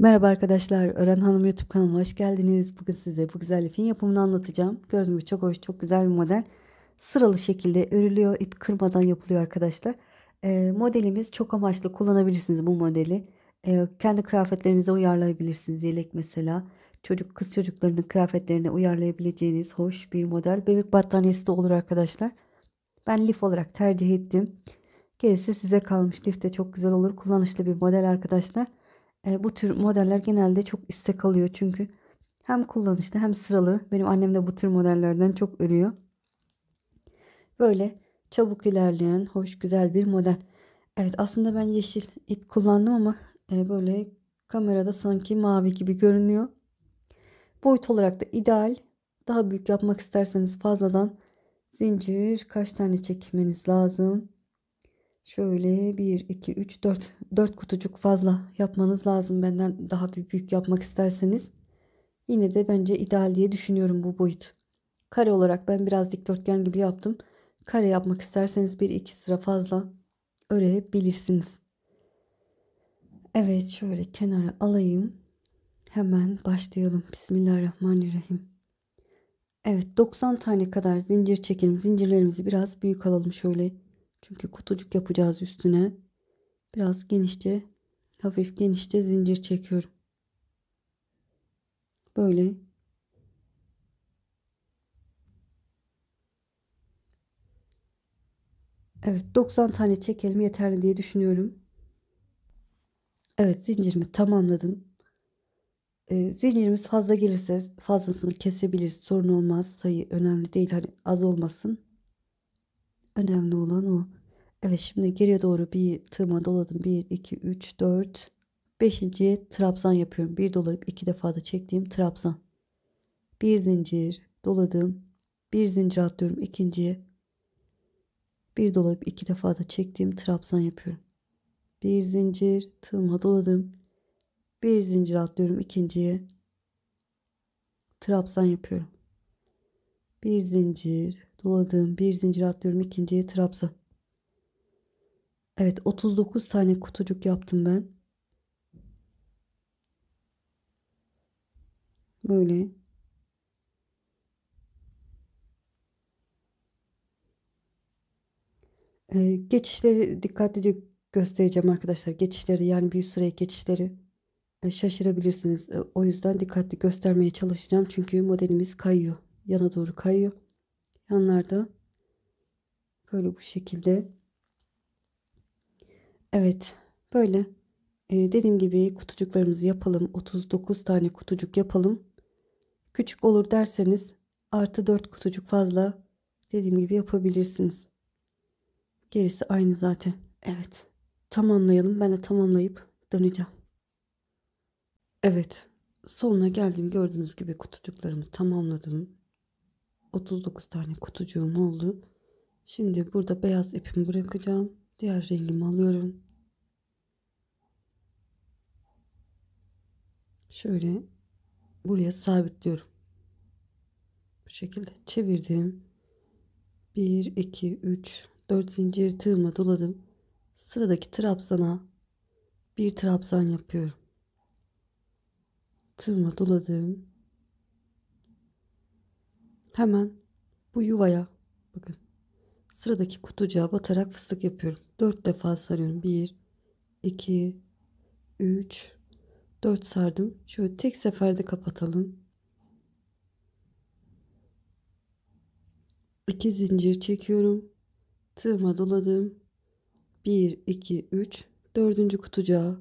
Merhaba arkadaşlar, Ören Hanım YouTube kanalıma hoş geldiniz. Bugün size bu güzel ipin yapımını anlatacağım. Gördüğünüz gibi çok hoş, çok güzel bir model. Sıralı şekilde örülüyor, ip kırmadan yapılıyor arkadaşlar. E, modelimiz çok amaçlı, kullanabilirsiniz bu modeli. E, kendi kıyafetlerinize uyarlayabilirsiniz. Yelek mesela, çocuk kız çocuklarının kıyafetlerine uyarlayabileceğiniz hoş bir model. Bebek battaniyesi de olur arkadaşlar. Ben lif olarak tercih ettim. Gerisi size kalmış. Lif de çok güzel olur, kullanışlı bir model arkadaşlar e, bu tür modeller genelde çok istek alıyor. Çünkü hem kullanışlı hem sıralı. Benim annem de bu tür modellerden çok örüyor. Böyle çabuk ilerleyen, hoş güzel bir model. Evet aslında ben yeşil ip kullandım ama e, böyle kamerada sanki mavi gibi görünüyor. Boyut olarak da ideal. Daha büyük yapmak isterseniz fazladan zincir kaç tane çekmeniz lazım? Şöyle 1, 2, 3, 4. 4 kutucuk fazla yapmanız lazım benden daha büyük yapmak isterseniz. Yine de bence ideal diye düşünüyorum bu boyut. Kare olarak ben biraz dikdörtgen gibi yaptım. Kare yapmak isterseniz 1-2 sıra fazla örebilirsiniz. Evet şöyle kenara alayım. Hemen başlayalım. Bismillahirrahmanirrahim. Evet 90 tane kadar zincir çekelim. Zincirlerimizi biraz büyük alalım şöyle çünkü kutucuk yapacağız üstüne. Biraz genişçe, hafif genişçe zincir çekiyorum. Böyle Evet 90 tane çekelim yeterli diye düşünüyorum. Evet zincirimi tamamladım. Ee, zincirimiz fazla gelirse fazlasını kesebiliriz sorun olmaz sayı önemli değil hani az olmasın. Önemli olan o. Evet şimdi geriye doğru bir tığıma doladım. 1, 2, 3, 4, 5. trabzan yapıyorum. Bir dolayıp iki defa da çektiğim trabzan. Bir zincir doladım. Bir zincir atlıyorum ikinciye. Bir dolayıp iki defa da çektiğim trabzan yapıyorum. Bir zincir tığıma doladım. Bir zincir atlıyorum ikinciye. Trabzan yapıyorum. Bir zincir doladığım bir zincir atlıyorum ikinciye trabza. Evet 39 tane kutucuk yaptım ben. Böyle. Ee, geçişleri dikkatlice göstereceğim arkadaşlar. Geçişleri yani bir sıraya geçişleri e, şaşırabilirsiniz. E, o yüzden dikkatli göstermeye çalışacağım. Çünkü modelimiz kayıyor. Yana doğru kayıyor. Yanlarda böyle bu şekilde. Evet böyle. Ee, dediğim gibi kutucuklarımızı yapalım. 39 tane kutucuk yapalım. Küçük olur derseniz artı 4 kutucuk fazla dediğim gibi yapabilirsiniz. Gerisi aynı zaten. Evet. Tamamlayalım. Ben de tamamlayıp döneceğim. Evet. Sonuna geldim. Gördüğünüz gibi kutucuklarımı tamamladım. 39 tane kutucuğum oldu. Şimdi burada beyaz ipimi bırakacağım. Diğer rengimi alıyorum. Şöyle buraya sabitliyorum. Bu şekilde çevirdim. 1, 2, 3, 4 zincir tığıma doladım. Sıradaki trabzana bir trabzan yapıyorum. Tığıma doladım. Hemen bu yuvaya bakın sıradaki kutucuğa batarak fıstık yapıyorum. Dört defa sarıyorum. Bir, iki, üç, dört sardım. Şöyle tek seferde kapatalım. İki zincir çekiyorum. Tığıma doladım. Bir, iki, üç, dördüncü kutucuğa.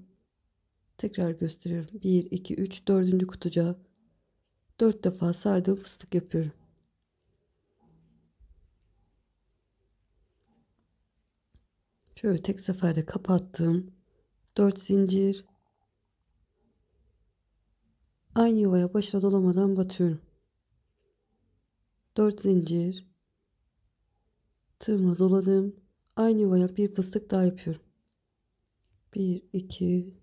Tekrar gösteriyorum. Bir, iki, üç, dördüncü kutucuğa. dört defa sardım fıstık yapıyorum. Şöyle tek seferde kapattım. 4 zincir. Aynı yuvaya başa dolamadan batıyorum. 4 zincir. Tığıma doladım. Aynı yuvaya bir fıstık daha yapıyorum. 1, 2,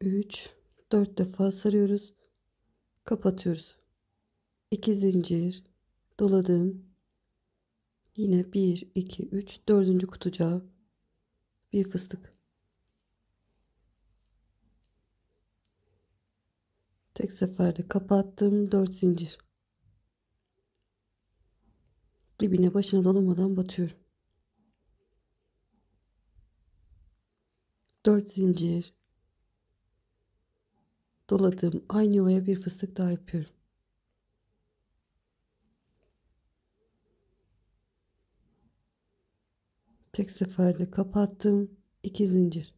3, 4 defa sarıyoruz. Kapatıyoruz. 2 zincir doladım. Yine 1, 2, 3, 4. kutucuğa bir fıstık tek seferde kapattım 4 zincir dibine başına dolamadan batıyorum 4 zincir doladığım aynı yuvaya bir fıstık daha yapıyorum Tek seferde kapattım. 2 zincir.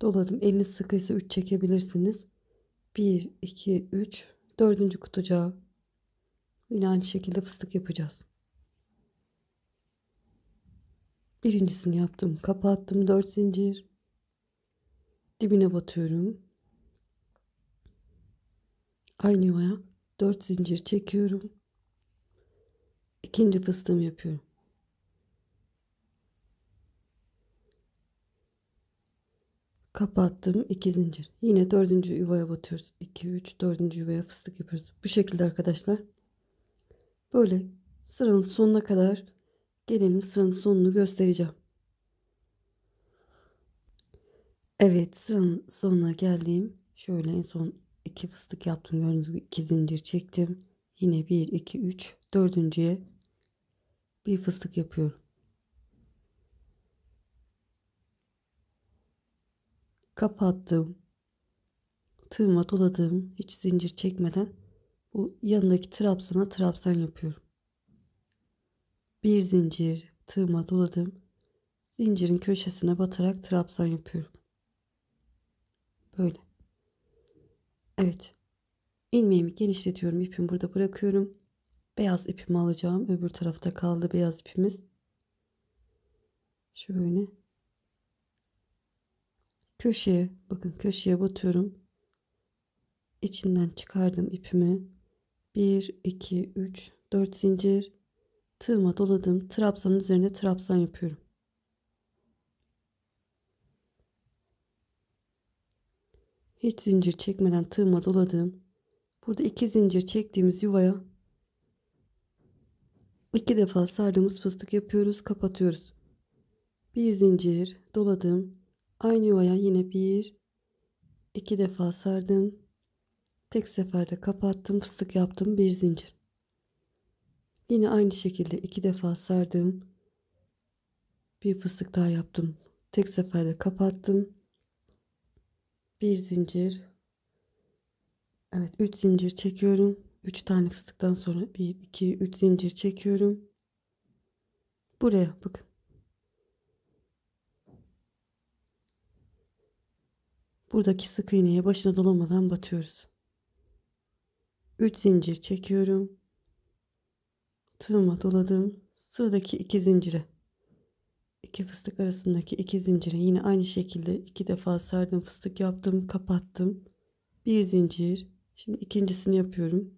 Doladım. Eliniz sıkıysa 3 çekebilirsiniz. 1, 2, 3. Dördüncü kutucuğa. Yine aynı şekilde fıstık yapacağız. Birincisini yaptım. Kapattım 4 zincir. Dibine batıyorum. Aynı yuvaya 4 zincir çekiyorum. İkinci fıstığımı yapıyorum. kapattım iki zincir yine dördüncü yuvaya batıyoruz 2 3 dördüncü yuvaya fıstık yapıyoruz bu şekilde arkadaşlar böyle sıranın sonuna kadar gelelim sıranın sonunu göstereceğim Evet sıranın sonuna geldim şöyle en son iki fıstık yaptım gördüğünüz gibi iki zincir çektim yine 1 2 3 dördüncüye bir fıstık yapıyorum kapattım. Tığıma doladım. Hiç zincir çekmeden bu yanındaki trabzana trabzan yapıyorum. Bir zincir tığıma doladım. Zincirin köşesine batarak trabzan yapıyorum. Böyle. Evet. Ilmeğimi genişletiyorum. İpimi burada bırakıyorum. Beyaz ipimi alacağım. Öbür tarafta kaldı beyaz ipimiz. Şöyle köşeye bakın köşeye batıyorum. İçinden çıkardım ipimi. 1 2 3 4 zincir tığıma doladım. Trabzanın üzerine trabzan yapıyorum. Hiç zincir çekmeden tığıma doladım. Burada iki zincir çektiğimiz yuvaya iki defa sardığımız fıstık yapıyoruz, kapatıyoruz. Bir zincir doladım. Aynı yuvaya yine bir, iki defa sardım. Tek seferde kapattım, fıstık yaptım bir zincir. Yine aynı şekilde iki defa sardım. Bir fıstık daha yaptım. Tek seferde kapattım. Bir zincir. Evet 3 zincir çekiyorum. 3 tane fıstıktan sonra 1 2 3 zincir çekiyorum. Buraya bakın. Buradaki sık iğneye başına dolamadan batıyoruz. 3 zincir çekiyorum. Tığıma doladım. Sıradaki 2 zincire. 2 fıstık arasındaki 2 zincire yine aynı şekilde 2 defa sardım fıstık yaptım kapattım. 1 zincir. Şimdi ikincisini yapıyorum.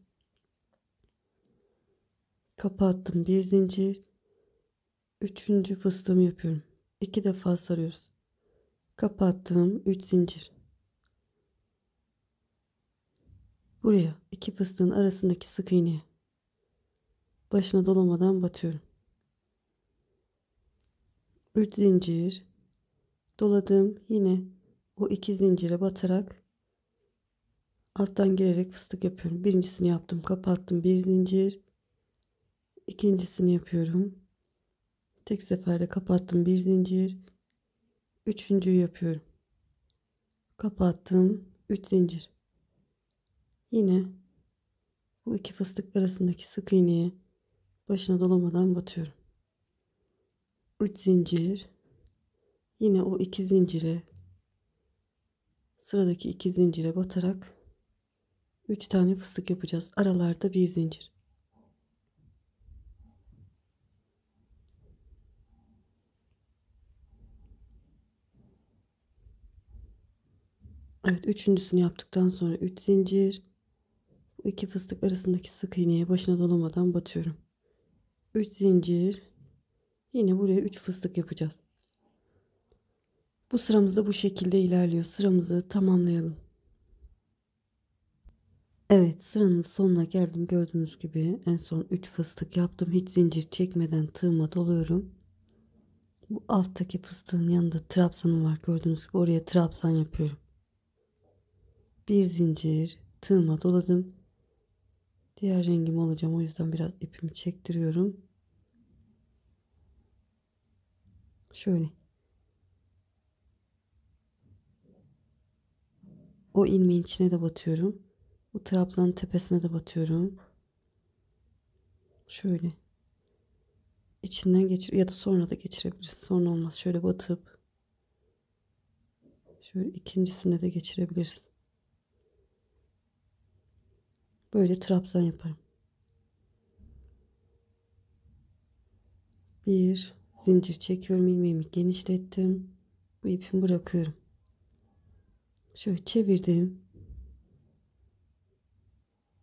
Kapattım 1 zincir. 3. fıstığımı yapıyorum. 2 defa sarıyoruz. Kapattım 3 zincir. Buraya iki fıstığın arasındaki sık iğneye. Başına dolamadan batıyorum. Üç zincir doladım yine o iki zincire batarak alttan girerek fıstık yapıyorum. Birincisini yaptım, kapattım bir zincir. İkincisini yapıyorum. Tek seferde kapattım bir zincir. Üçüncüyü yapıyorum. Kapattım 3 zincir. Yine bu iki fıstık arasındaki sık iğneye başına dolamadan batıyorum. 3 zincir. Yine o iki zincire sıradaki iki zincire batarak 3 tane fıstık yapacağız. Aralarda bir zincir. Evet üçüncüsünü yaptıktan sonra 3 üç zincir iki fıstık arasındaki sık iğneye başına dolamadan batıyorum. 3 zincir. Yine buraya 3 fıstık yapacağız. Bu sıramızda bu şekilde ilerliyor. Sıramızı tamamlayalım. Evet sıranın sonuna geldim. Gördüğünüz gibi en son 3 fıstık yaptım. Hiç zincir çekmeden tığıma doluyorum. Bu alttaki fıstığın yanında trabzanım var. Gördüğünüz gibi oraya trabzan yapıyorum. Bir zincir tığıma doladım. Diğer rengimi alacağım. O yüzden biraz ipimi çektiriyorum. Şöyle. O ilmeğin içine de batıyorum. Bu trabzanın tepesine de batıyorum. Şöyle. İçinden geçir ya da sonra da geçirebiliriz. Sonra olmaz. Şöyle batıp şöyle ikincisine de geçirebiliriz. Böyle trabzan yaparım. Bir zincir çekiyorum. ilmeğimi genişlettim. Bu ipimi bırakıyorum. Şöyle çevirdim.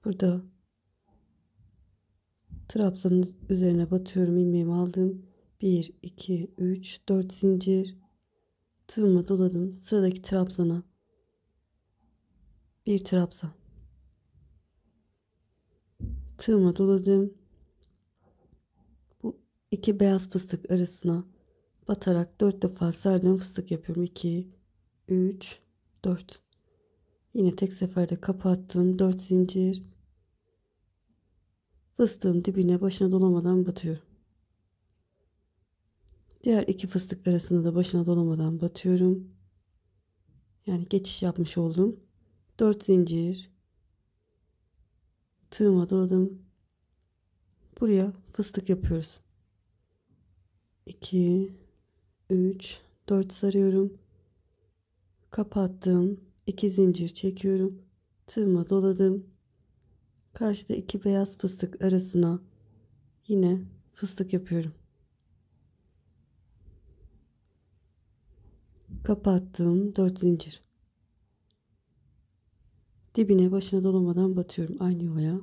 Burada trabzanın üzerine batıyorum. ilmeğimi aldım. 1, 2, 3, 4 zincir. Tığıma doladım. Sıradaki trabzana. Bir trabzan tığıma doladım. Bu iki beyaz fıstık arasına batarak dört defa sardığım fıstık yapıyorum. 2, 3, 4. Yine tek seferde kapattım. 4 zincir. Fıstığın dibine başına dolamadan batıyorum. Diğer iki fıstık arasında da başına dolamadan batıyorum. Yani geçiş yapmış oldum. 4 zincir tığıma doladım. Buraya fıstık yapıyoruz. 2 3 4 sarıyorum. Kapattım. 2 zincir çekiyorum. Tığıma doladım. Karşıda iki beyaz fıstık arasına yine fıstık yapıyorum. Kapattım 4 zincir. Dibine başına dolamadan batıyorum aynı yuvaya.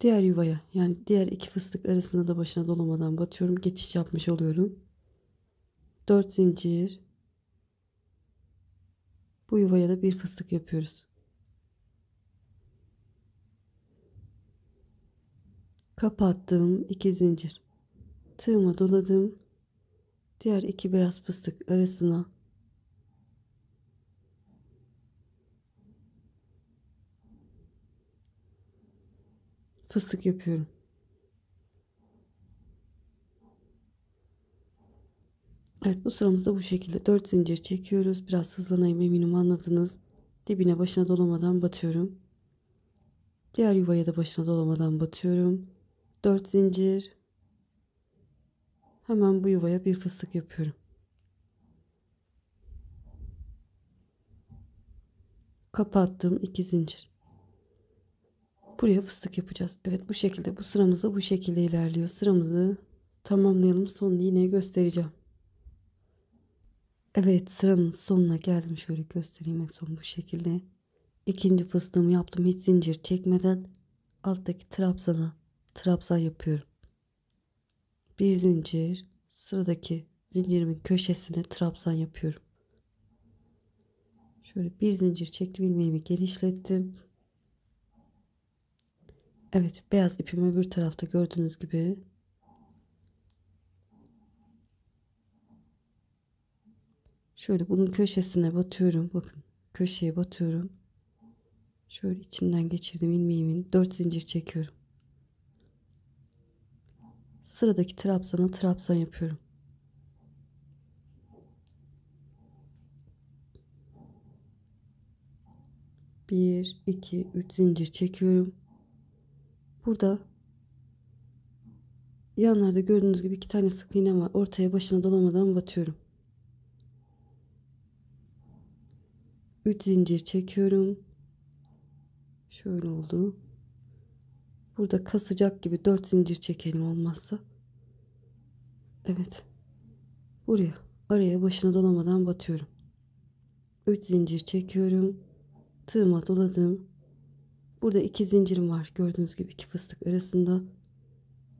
Diğer yuvaya yani diğer iki fıstık arasına da başına dolamadan batıyorum. Geçiş yapmış oluyorum. 4 zincir. Bu yuvaya da bir fıstık yapıyoruz. Kapattım iki zincir. Tığıma doladım. Diğer iki beyaz fıstık arasına fıstık yapıyorum. Evet bu sıramızda bu şekilde 4 zincir çekiyoruz. Biraz hızlanayım eminim anladınız. Dibine başına dolamadan batıyorum. Diğer yuvaya da başına dolamadan batıyorum. 4 zincir. Hemen bu yuvaya bir fıstık yapıyorum. Kapattım 2 zincir buraya fıstık yapacağız. Evet bu şekilde bu sıramız da bu şekilde ilerliyor. Sıramızı tamamlayalım. Son yine göstereceğim. Evet sıranın sonuna geldim. Şöyle göstereyim en son bu şekilde. İkinci fıstığımı yaptım. Hiç zincir çekmeden alttaki trabzana trabzan yapıyorum. Bir zincir sıradaki zincirimin köşesine trabzan yapıyorum. Şöyle bir zincir çektim ilmeğimi genişlettim. Evet beyaz ipimi bir tarafta gördüğünüz gibi şöyle bunun köşesine batıyorum. Bakın köşeye batıyorum. Şöyle içinden geçirdim ilmeğimin. 4 zincir çekiyorum. Sıradaki trabzana trabzan yapıyorum. Bir, iki, üç zincir çekiyorum. Burada yanlarda gördüğünüz gibi iki tane sık iğne var. Ortaya başına dolamadan batıyorum. 3 zincir çekiyorum. Şöyle oldu. Burada kasacak gibi 4 zincir çekelim olmazsa. Evet. Buraya araya başına dolamadan batıyorum. 3 zincir çekiyorum. Tığıma doladım. Burada iki zincirim var. Gördüğünüz gibi iki fıstık arasında.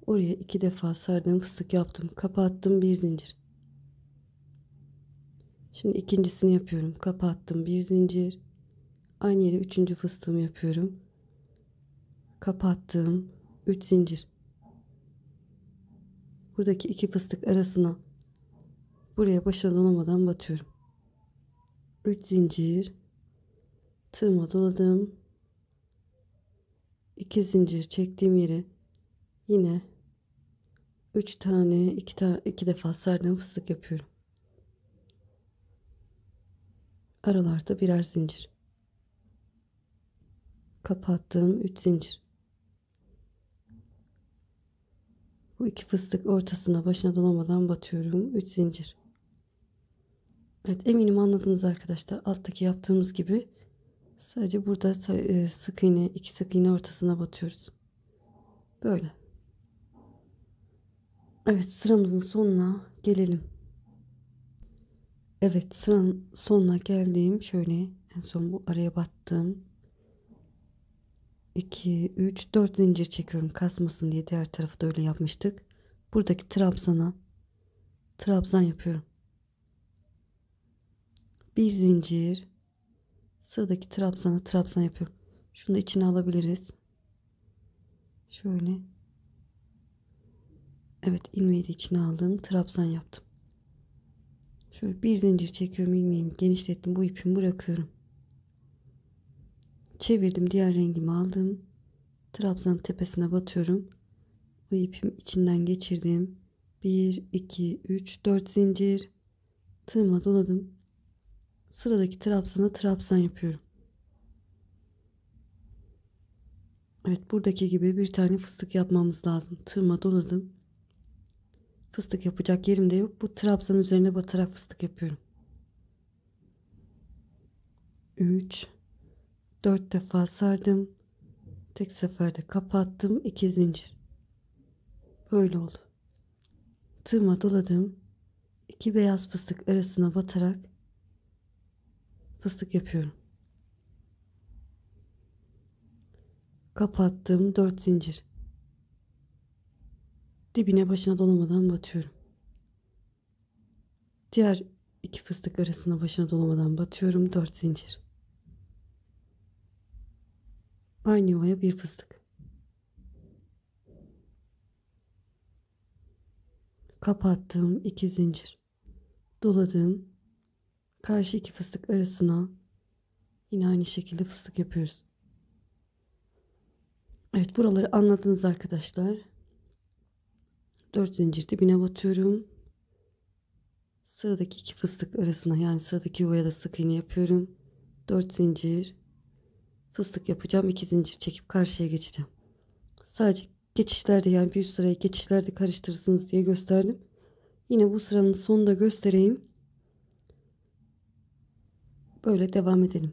Oraya iki defa sardığım fıstık yaptım. Kapattım bir zincir. Şimdi ikincisini yapıyorum. Kapattım bir zincir. Aynı yere üçüncü fıstığımı yapıyorum. Kapattım. Üç zincir. Buradaki iki fıstık arasına buraya başına dolamadan batıyorum. Üç zincir. Tığıma doladım. 2 zincir çektiğim yere yine üç tane iki tane iki defa sardım fıstık yapıyorum. Aralarda birer zincir. Kapattım üç zincir. Bu iki fıstık ortasına başına dolamadan batıyorum. üç zincir. Evet eminim anladınız arkadaşlar. Alttaki yaptığımız gibi Sadece burada e, sık iğne, iki sık iğne ortasına batıyoruz. Böyle. Evet sıramızın sonuna gelelim. Evet sıranın sonuna geldiğim şöyle en son bu araya battım. 2, 3, 4 zincir çekiyorum kasmasın diye diğer tarafı da öyle yapmıştık. Buradaki trabzana trabzan yapıyorum. Bir zincir Sıradaki trabzanı trabzan yapıyorum. Şunu da içine alabiliriz. Şöyle. Evet ilmeği de içine aldım. Trabzan yaptım. Şöyle bir zincir çekiyorum ilmeğimi genişlettim. Bu ipimi bırakıyorum. Çevirdim diğer rengimi aldım. Trabzan tepesine batıyorum. Bu ipim içinden geçirdim. 1, 2, 3, 4 zincir. Tığıma doladım sıradaki trabzanı trabzan yapıyorum. Evet buradaki gibi bir tane fıstık yapmamız lazım. Tığıma doladım. Fıstık yapacak yerim de yok. Bu trabzan üzerine batarak fıstık yapıyorum. 3 4 defa sardım. Tek seferde kapattım. 2 zincir. Böyle oldu. Tığıma doladım. İki beyaz fıstık arasına batarak fıstık yapıyorum. Kapattım dört zincir. Dibine başına dolamadan batıyorum. Diğer iki fıstık arasına başına dolamadan batıyorum dört zincir. Aynı yuvaya bir fıstık. Kapattım iki zincir. Doladım Karşı iki fıstık arasına yine aynı şekilde fıstık yapıyoruz. Evet buraları anladınız arkadaşlar. Dört zincir dibine batıyorum. Sıradaki iki fıstık arasına yani sıradaki yuvaya da sık iğne yapıyorum. Dört zincir fıstık yapacağım. iki zincir çekip karşıya geçeceğim. Sadece geçişlerde yani bir üst sıraya geçişlerde karıştırırsınız diye gösterdim. Yine bu sıranın sonunda göstereyim. Böyle devam edelim.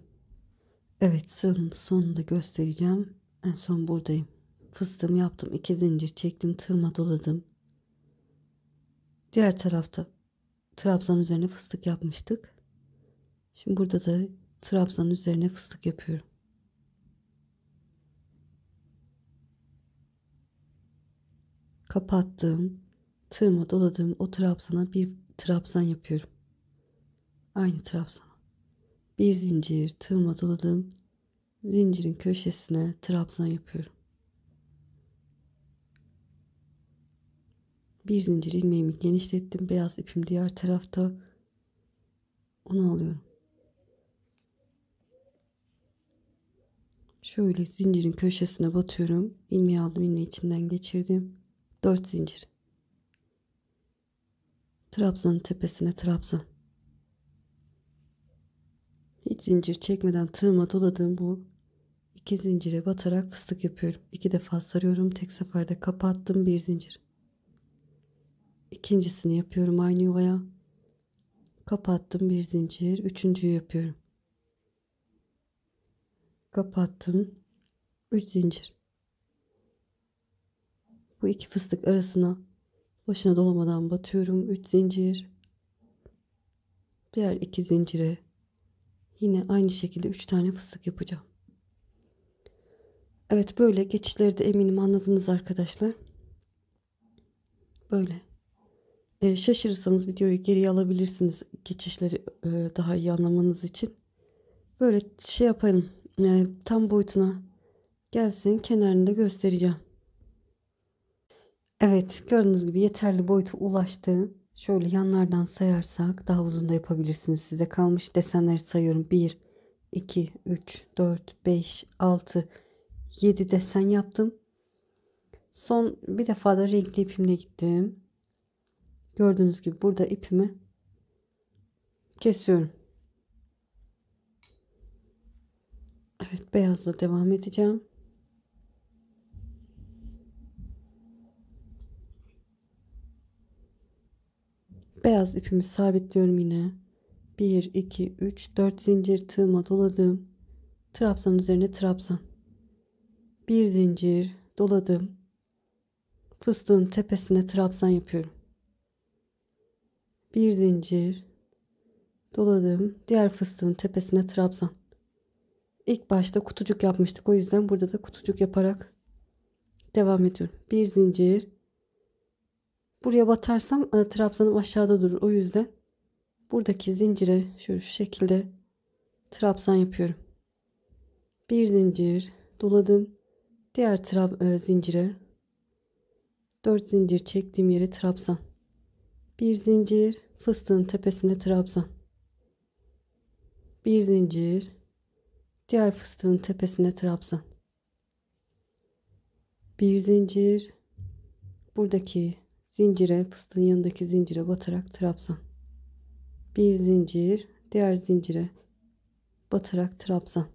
Evet sıranın sonunda göstereceğim. En son buradayım. Fıstığımı yaptım. iki zincir çektim. Tığıma doladım. Diğer tarafta trabzan üzerine fıstık yapmıştık. Şimdi burada da trabzan üzerine fıstık yapıyorum. Kapattığım, tığıma doladığım o trabzana bir trabzan yapıyorum. Aynı trabzan bir zincir tığıma doladım. Zincirin köşesine trabzan yapıyorum. Bir zincir ilmeğimi genişlettim. Beyaz ipim diğer tarafta. Onu alıyorum. Şöyle zincirin köşesine batıyorum. İlmeği aldım, ilmeği içinden geçirdim. Dört zincir. Trabzanın tepesine trabzan. Hiç zincir çekmeden tığıma doladığım bu iki zincire batarak fıstık yapıyorum. İki defa sarıyorum. Tek seferde kapattım bir zincir. İkincisini yapıyorum aynı yuvaya. Kapattım bir zincir. Üçüncüyü yapıyorum. Kapattım. Üç zincir. Bu iki fıstık arasına başına dolamadan batıyorum. Üç zincir. Diğer iki zincire Yine aynı şekilde 3 tane fıstık yapacağım. Evet böyle geçişleri de eminim anladınız arkadaşlar. Böyle. E, şaşırırsanız videoyu geriye alabilirsiniz geçişleri e, daha iyi anlamanız için. Böyle şey yapalım. E, tam boyutuna gelsin kenarını da göstereceğim. Evet gördüğünüz gibi yeterli boyuta ulaştığım Şöyle yanlardan sayarsak daha uzun da yapabilirsiniz. Size kalmış desenleri sayıyorum. 1, 2, 3, 4, 5, 6, 7 desen yaptım. Son bir defa da renkli ipimle gittim. Gördüğünüz gibi burada ipimi kesiyorum. Evet beyazla devam edeceğim. Beyaz ipimi sabitliyorum yine. 1, 2, 3, 4 zincir tığıma doladım. Trabzan üzerine trabzan. Bir zincir doladım. Fıstığın tepesine trabzan yapıyorum. Bir zincir doladım. Diğer fıstığın tepesine trabzan. İlk başta kutucuk yapmıştık. O yüzden burada da kutucuk yaparak devam ediyorum. Bir zincir Buraya batarsam e, trabzanım aşağıda durur. O yüzden buradaki zincire şöyle şu şekilde trabzan yapıyorum. Bir zincir doladım. Diğer trab e, zincire 4 zincir çektiğim yere trabzan. Bir zincir fıstığın tepesine trabzan. Bir zincir diğer fıstığın tepesine trabzan. Bir zincir buradaki zincire fıstığın yanındaki zincire batarak trabzan. Bir zincir diğer zincire batarak trabzan.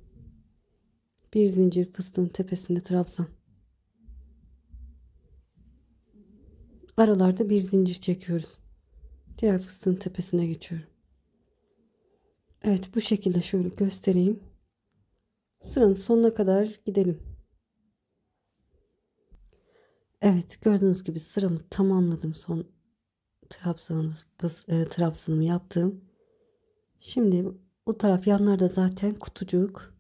Bir zincir fıstığın tepesine trabzan. Aralarda bir zincir çekiyoruz. Diğer fıstığın tepesine geçiyorum. Evet bu şekilde şöyle göstereyim. Sıranın sonuna kadar gidelim. Evet gördüğünüz gibi sıramı tamamladım. Son e, trabzanımı, yaptım. Şimdi bu taraf yanlarda zaten kutucuk.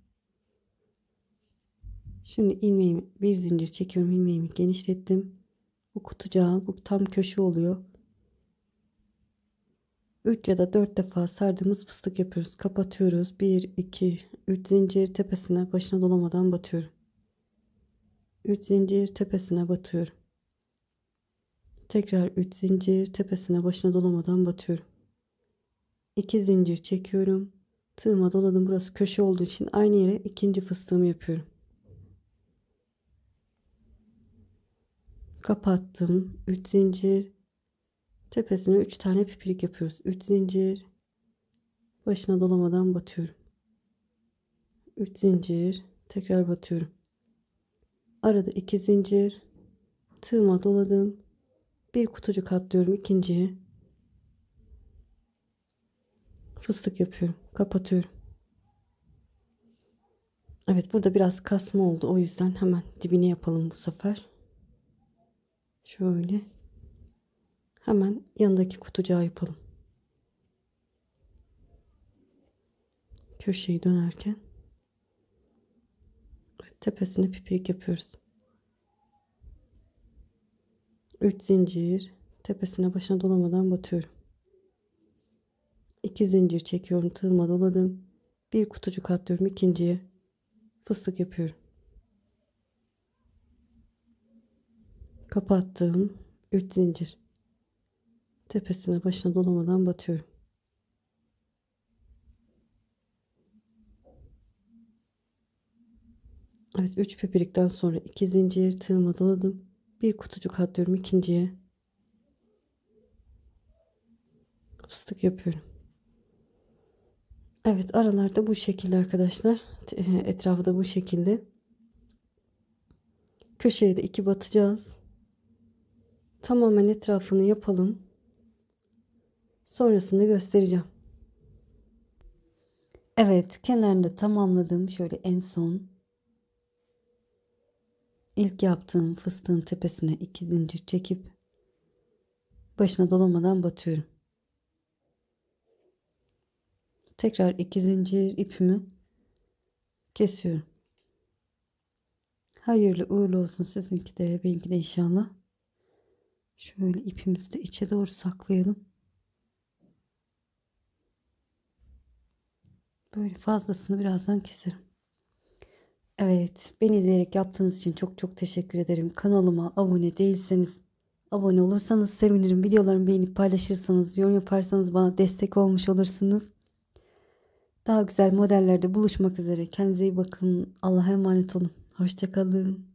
Şimdi ilmeğimi bir zincir çekiyorum. ilmeğimi genişlettim. Bu kutucuğa bu tam köşe oluyor. 3 ya da 4 defa sardığımız fıstık yapıyoruz. Kapatıyoruz. 1, 2, 3 zincir tepesine başına dolamadan batıyorum. 3 zincir tepesine batıyorum. Tekrar 3 zincir tepesine başına dolamadan batıyorum. 2 zincir çekiyorum. Tığıma doladım. Burası köşe olduğu için aynı yere ikinci fıstığımı yapıyorum. Kapattım. 3 zincir. Tepesine 3 tane pipirik yapıyoruz. 3 zincir. Başına dolamadan batıyorum. 3 zincir. Tekrar batıyorum. Arada iki zincir. Tığıma doladım. Bir kutucuk atlıyorum ikinciye. Fıstık yapıyorum. Kapatıyorum. Evet burada biraz kasma oldu. O yüzden hemen dibine yapalım bu sefer. Şöyle. Hemen yanındaki kutucuğa yapalım. Köşeyi dönerken tepesine pipirik yapıyoruz. 3 zincir tepesine başına dolamadan batıyorum. 2 zincir çekiyorum tığıma doladım. Bir kutucuk atlıyorum ikinciye. Fıstık yapıyorum. Kapattım. 3 zincir. Tepesine başına dolamadan batıyorum. Evet 3 pipirikten sonra 2 zincir tığıma doladım. Bir kutucuk atlıyorum ikinciye. Fıstık yapıyorum. Evet aralarda bu şekilde arkadaşlar. Etrafı da bu şekilde. Köşeye de iki batacağız. Tamamen etrafını yapalım. Sonrasını göstereceğim. Evet kenarını tamamladım. Şöyle en son İlk yaptığım fıstığın tepesine iki zincir çekip başına dolamadan batıyorum. Tekrar iki zincir ipimi kesiyorum. Hayırlı uğurlu olsun sizinki de benimki de inşallah. Şöyle ipimizi de içe doğru saklayalım. Böyle fazlasını birazdan keserim. Evet, beni izleyerek yaptığınız için çok çok teşekkür ederim. Kanalıma abone değilseniz, abone olursanız sevinirim. Videolarımı beğenip paylaşırsanız, yorum yaparsanız bana destek olmuş olursunuz. Daha güzel modellerde buluşmak üzere. Kendinize iyi bakın. Allah'a emanet olun. Hoşçakalın.